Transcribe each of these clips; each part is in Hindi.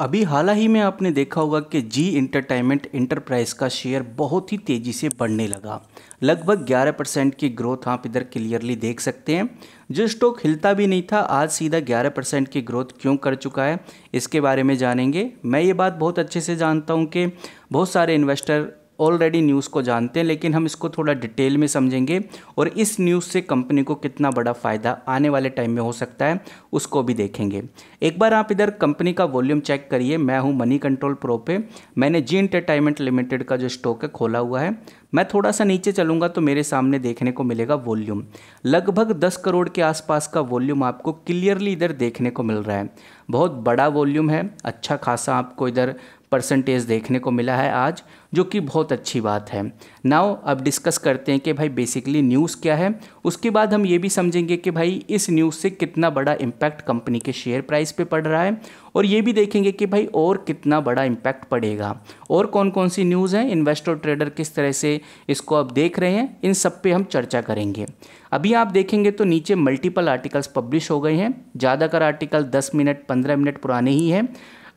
अभी हाल ही में आपने देखा होगा कि जी इंटरटेनमेंट इंटरप्राइज का शेयर बहुत ही तेज़ी से बढ़ने लगा लगभग 11 परसेंट की ग्रोथ आप इधर क्लियरली देख सकते हैं जो स्टॉक हिलता भी नहीं था आज सीधा 11 परसेंट की ग्रोथ क्यों कर चुका है इसके बारे में जानेंगे मैं ये बात बहुत अच्छे से जानता हूँ कि बहुत सारे इन्वेस्टर ऑलरेडी न्यूज़ को जानते हैं लेकिन हम इसको थोड़ा डिटेल में समझेंगे और इस न्यूज़ से कंपनी को कितना बड़ा फ़ायदा आने वाले टाइम में हो सकता है उसको भी देखेंगे एक बार आप इधर कंपनी का वॉल्यूम चेक करिए मैं हूँ मनी कंट्रोल प्रो पे मैंने जी इंटरटाइनमेंट लिमिटेड का जो स्टॉक है खोला हुआ है मैं थोड़ा सा नीचे चलूँगा तो मेरे सामने देखने को मिलेगा वॉल्यूम लगभग दस करोड़ के आसपास का वॉल्यूम आपको क्लियरली इधर देखने को मिल रहा है बहुत बड़ा वॉल्यूम है अच्छा खासा आपको इधर परसेंटेज देखने को मिला है आज जो कि बहुत अच्छी बात है नाउ अब डिस्कस करते हैं कि भाई बेसिकली न्यूज़ क्या है उसके बाद हम ये भी समझेंगे कि भाई इस न्यूज़ से कितना बड़ा इम्पैक्ट कंपनी के शेयर प्राइस पे पड़ रहा है और ये भी देखेंगे कि भाई और कितना बड़ा इम्पैक्ट पड़ेगा और कौन कौन सी न्यूज़ हैं इन्वेस्टर ट्रेडर किस तरह से इसको आप देख रहे हैं इन सब पे हम चर्चा करेंगे अभी आप देखेंगे तो नीचे मल्टीपल आर्टिकल्स पब्लिश हो गए हैं ज़्यादातर आर्टिकल दस मिनट पंद्रह मिनट पुराने ही हैं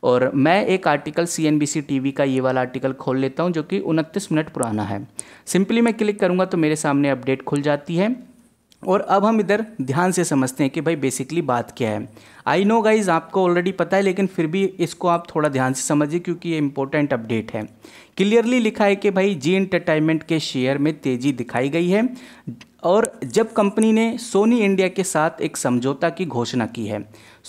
और मैं एक आर्टिकल सी एन टीवी का ये वाला आर्टिकल खोल लेता हूँ जो कि उनतीस मिनट पुराना है सिंपली मैं क्लिक करूँगा तो मेरे सामने अपडेट खुल जाती है और अब हम इधर ध्यान से समझते हैं कि भाई बेसिकली बात क्या है आई नो गाइज आपको ऑलरेडी पता है लेकिन फिर भी इसको आप थोड़ा ध्यान से समझिए क्योंकि ये इंपॉर्टेंट अपडेट है क्लियरली लिखा है कि भाई जी एंटरटेनमेंट के शेयर में तेज़ी दिखाई गई है और जब कंपनी ने सोनी इंडिया के साथ एक समझौता की घोषणा की है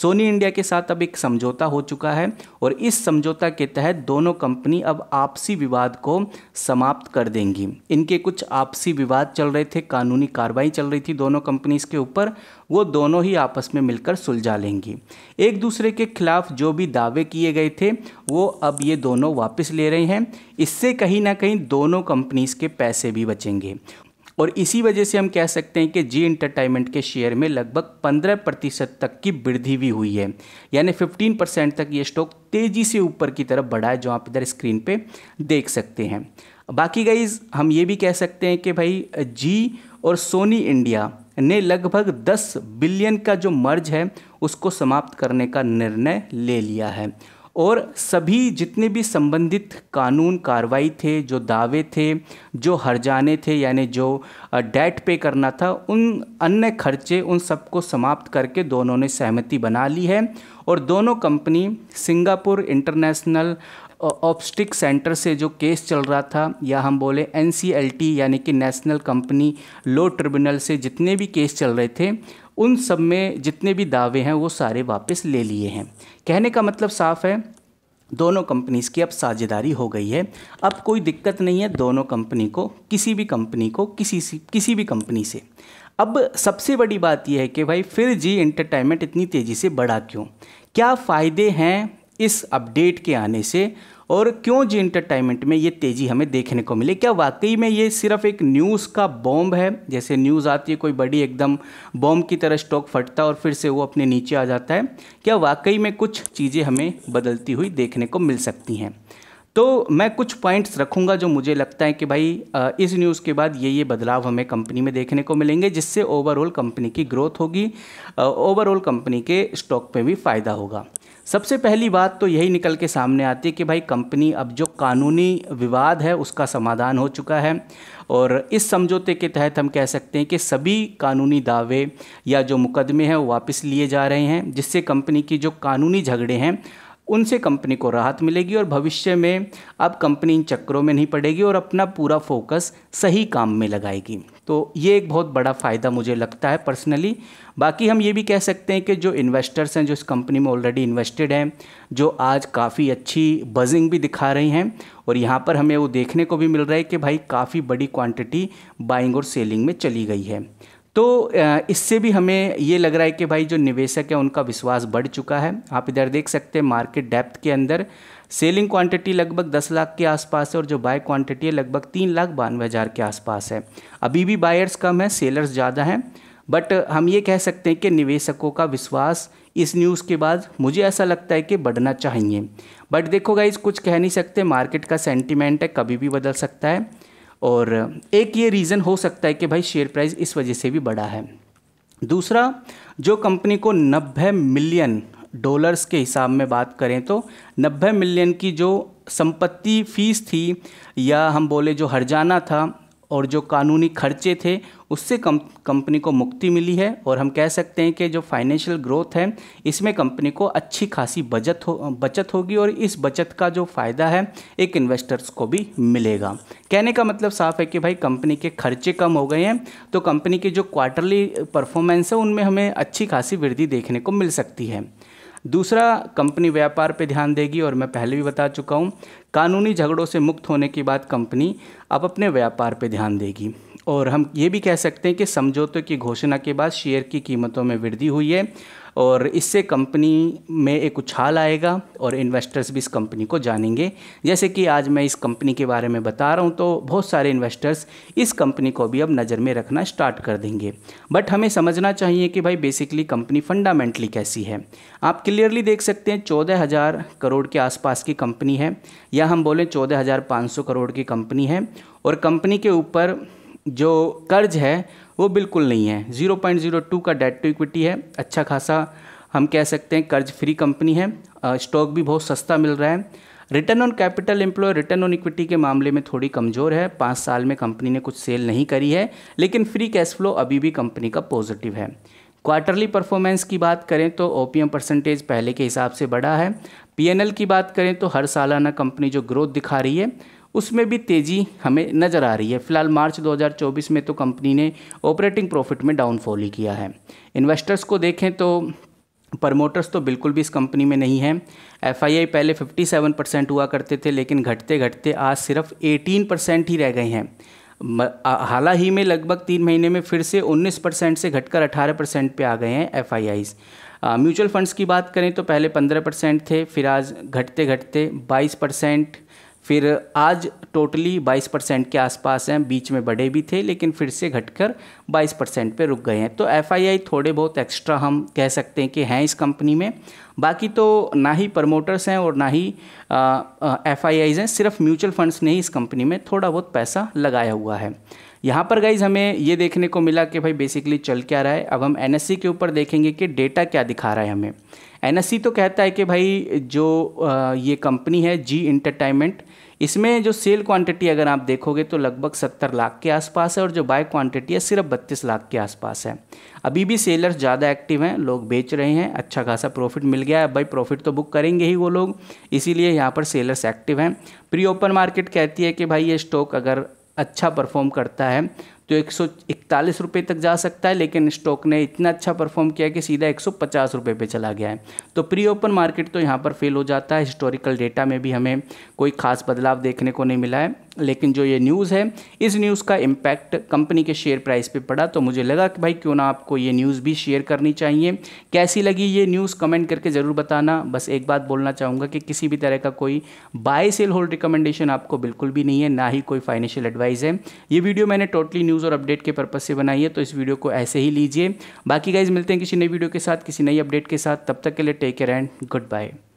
सोनी इंडिया के साथ अब एक समझौता हो चुका है और इस समझौता के तहत दोनों कंपनी अब आपसी विवाद को समाप्त कर देंगी इनके कुछ आपसी विवाद चल रहे थे कानूनी कार्रवाई चल रही थी दोनों कंपनीज के ऊपर वो दोनों ही आपस में मिलकर सुलझा लेंगी एक दूसरे के खिलाफ जो भी दावे किए गए थे वो अब ये दोनों वापस ले रहे हैं इससे कहीं ना कहीं दोनों कंपनीज के पैसे भी बचेंगे और इसी वजह से हम कह सकते हैं कि जी इंटरटेनमेंट के शेयर में लगभग 15 प्रतिशत तक की वृद्धि भी हुई है यानी 15 परसेंट तक ये स्टॉक तेज़ी से ऊपर की तरफ बढ़ा है जो आप इधर स्क्रीन पे देख सकते हैं बाकी गाइज हम ये भी कह सकते हैं कि भाई जी और सोनी इंडिया ने लगभग 10 बिलियन का जो मर्ज है उसको समाप्त करने का निर्णय ले लिया है और सभी जितने भी संबंधित कानून कार्रवाई थे जो दावे थे जो हर्जाने थे यानी जो डेट पे करना था उन अन्य खर्चे उन सबको समाप्त करके दोनों ने सहमति बना ली है और दोनों कंपनी सिंगापुर इंटरनेशनल ऑप्स्टिक सेंटर से जो केस चल रहा था या हम बोले एन यानी कि नेशनल कंपनी लो ट्रिब्यूनल से जितने भी केस चल रहे थे उन सब में जितने भी दावे हैं वो सारे वापस ले लिए हैं कहने का मतलब साफ है दोनों कंपनीज़ की अब साझेदारी हो गई है अब कोई दिक्कत नहीं है दोनों कंपनी को किसी भी कंपनी को किसी किसी भी कंपनी से अब सबसे बड़ी बात यह है कि भाई फिर जी एंटरटेनमेंट इतनी तेज़ी से बढ़ा क्यों क्या फ़ायदे हैं इस अपडेट के आने से और क्यों जी इंटरटेनमेंट में ये तेज़ी हमें देखने को मिले क्या वाकई में ये सिर्फ एक न्यूज़ का बॉम्ब है जैसे न्यूज़ आती है कोई बड़ी एकदम बॉम्ब की तरह स्टॉक फटता है और फिर से वो अपने नीचे आ जाता है क्या वाकई में कुछ चीज़ें हमें बदलती हुई देखने को मिल सकती हैं तो मैं कुछ पॉइंट्स रखूंगा जो मुझे लगता है कि भाई इस न्यूज़ के बाद ये ये बदलाव हमें कंपनी में देखने को मिलेंगे जिससे ओवरऑल कंपनी की ग्रोथ होगी ओवरऑल कंपनी के स्टॉक पे भी फ़ायदा होगा सबसे पहली बात तो यही निकल के सामने आती है कि भाई कंपनी अब जो कानूनी विवाद है उसका समाधान हो चुका है और इस समझौते के तहत हम कह सकते हैं कि सभी कानूनी दावे या जो मुकदमे हैं वो वापस लिए जा रहे हैं जिससे कंपनी की जो कानूनी झगड़े हैं उनसे कंपनी को राहत मिलेगी और भविष्य में अब कंपनी इन चक्करों में नहीं पड़ेगी और अपना पूरा फोकस सही काम में लगाएगी तो ये एक बहुत बड़ा फ़ायदा मुझे लगता है पर्सनली बाकी हम ये भी कह सकते हैं कि जो इन्वेस्टर्स हैं जो इस कंपनी में ऑलरेडी इन्वेस्टेड हैं जो आज काफ़ी अच्छी बजिंग भी दिखा रही हैं और यहाँ पर हमें वो देखने को भी मिल रहा है कि भाई काफ़ी बड़ी क्वांटिटी बाइंग और सेलिंग में चली गई है तो इससे भी हमें ये लग रहा है कि भाई जो निवेशक है उनका विश्वास बढ़ चुका है आप इधर देख सकते हैं मार्केट डेप्थ के अंदर सेलिंग क्वांटिटी लगभग दस लाख के आसपास है और जो बाय क्वांटिटी है लगभग तीन लाख बानवे हज़ार के आसपास है अभी भी बायर्स कम है सेलर्स ज़्यादा हैं बट हम ये कह सकते हैं कि निवेशकों का विश्वास इस न्यूज़ के बाद मुझे ऐसा लगता है कि बढ़ना चाहिए बट देखो गाइज कुछ कह नहीं सकते मार्केट का सेंटिमेंट है कभी भी बदल सकता है और एक ये रीज़न हो सकता है कि भाई शेयर प्राइस इस वजह से भी बढ़ा है दूसरा जो कंपनी को नब्बे मिलियन डॉलर्स के हिसाब में बात करें तो नब्बे मिलियन की जो संपत्ति फीस थी या हम बोले जो हरजाना था और जो कानूनी खर्चे थे उससे कम कंपनी को मुक्ति मिली है और हम कह सकते हैं कि जो फाइनेंशियल ग्रोथ है इसमें कंपनी को अच्छी खासी बचत हो बचत होगी और इस बचत का जो फ़ायदा है एक इन्वेस्टर्स को भी मिलेगा कहने का मतलब साफ है कि भाई कंपनी के खर्चे कम हो गए हैं तो कंपनी के जो क्वार्टरली परफॉर्मेंस है उनमें हमें अच्छी खासी वृद्धि देखने को मिल सकती है दूसरा कंपनी व्यापार पर ध्यान देगी और मैं पहले भी बता चुका हूँ कानूनी झगड़ों से मुक्त होने के बाद कंपनी अब अपने व्यापार पर ध्यान देगी और हम ये भी कह सकते हैं कि समझौते की घोषणा के बाद शेयर की कीमतों में वृद्धि हुई है और इससे कंपनी में एक उछाल आएगा और इन्वेस्टर्स भी इस कंपनी को जानेंगे जैसे कि आज मैं इस कंपनी के बारे में बता रहा हूँ तो बहुत सारे इन्वेस्टर्स इस कंपनी को भी अब नज़र में रखना स्टार्ट कर देंगे बट हमें समझना चाहिए कि भाई बेसिकली कंपनी फंडामेंटली कैसी है आप क्लियरली देख सकते हैं चौदह हज़ार करोड़ के आसपास की कंपनी है या हम बोलें चौदह हज़ार पाँच सौ करोड़ की कंपनी है और कंपनी के ऊपर जो कर्ज है वो बिल्कुल नहीं है 0.02 का डेट टू इक्विटी है अच्छा खासा हम कह सकते हैं कर्ज फ्री कंपनी है स्टॉक भी बहुत सस्ता मिल रहा है return on capital employ return on equity के मामले में थोड़ी कमज़ोर है पाँच साल में कंपनी ने कुछ सेल नहीं करी है लेकिन फ्री कैश फ्लो अभी भी कंपनी का पॉजिटिव है क्वार्टरली परफॉर्मेंस की बात करें तो ओ परसेंटेज पहले के हिसाब से बढ़ा है पीएनएल की बात करें तो हर सालाना कंपनी जो ग्रोथ दिखा रही है उसमें भी तेज़ी हमें नज़र आ रही है फिलहाल मार्च 2024 में तो कंपनी ने ऑपरेटिंग प्रॉफिट में डाउनफॉल ही किया है इन्वेस्टर्स को देखें तो प्रमोटर्स तो बिल्कुल भी इस कंपनी में नहीं हैं एफ पहले 57 परसेंट हुआ करते थे लेकिन घटते घटते आज सिर्फ 18 परसेंट ही रह गए हैं हाल ही में लगभग तीन महीने में फिर से 19 परसेंट से घटकर 18 परसेंट पर आ गए हैं एफ म्यूचुअल फंड्स की बात करें तो पहले 15 परसेंट थे फिर आज घटते घटते 22 परसेंट फिर आज टोटली 22 परसेंट के आसपास हैं बीच में बढ़े भी थे लेकिन फिर से घटकर 22 परसेंट पर रुक गए हैं तो एफ थोड़े बहुत एक्स्ट्रा हम कह सकते हैं कि हैं इस कंपनी में बाकी तो ना ही प्रमोटर्स हैं और ना ही एफ हैं सिर्फ म्यूचुअल फंड्स ने ही इस कंपनी में थोड़ा बहुत पैसा लगाया हुआ है यहाँ पर गाइज हमें ये देखने को मिला कि भाई बेसिकली चल क्या रहा है अब हम एन के ऊपर देखेंगे कि डेटा क्या दिखा रहा है हमें एन तो कहता है कि भाई जो ये कंपनी है जी इंटरटाइनमेंट इसमें जो सेल क्वांटिटी अगर आप देखोगे तो लगभग 70 लाख के आसपास है और जो बाय क्वांटिटी है सिर्फ 32 लाख के आसपास है अभी भी सेलर्स ज़्यादा एक्टिव हैं लोग बेच रहे हैं अच्छा खासा प्रॉफिट मिल गया है भाई प्रॉफिट तो बुक करेंगे ही वो लोग इसीलिए यहाँ पर सेलर्स एक्टिव हैं प्री ओपन मार्केट कहती है कि भाई ये स्टॉक अगर अच्छा परफॉर्म करता है तो एक सौ रुपये तक जा सकता है लेकिन स्टॉक ने इतना अच्छा परफॉर्म किया कि सीधा एक सौ रुपये पे चला गया है तो प्री ओपन मार्केट तो यहाँ पर फेल हो जाता है हिस्टोरिकल डेटा में भी हमें कोई खास बदलाव देखने को नहीं मिला है लेकिन जो ये न्यूज़ है इस न्यूज़ का इम्पैक्ट कंपनी के शेयर प्राइस पे पड़ा तो मुझे लगा कि भाई क्यों ना आपको ये न्यूज़ भी शेयर करनी चाहिए कैसी लगी ये न्यूज़ कमेंट करके ज़रूर बताना बस एक बात बोलना चाहूँगा कि किसी भी तरह का कोई बाय सेल होल्ड रिकमेंडेशन आपको बिल्कुल भी नहीं है ना ही कोई फाइनेंशियल एडवाइस है ये वीडियो मैंने टोटली न्यूज़ और अपडेट के पर्पज़ से बनाई है तो इस वीडियो को ऐसे ही लीजिए बाकी गाइज मिलते हैं किसी नई वीडियो के साथ किसी नई अपडेट के साथ तब तक के लिए take care and good bye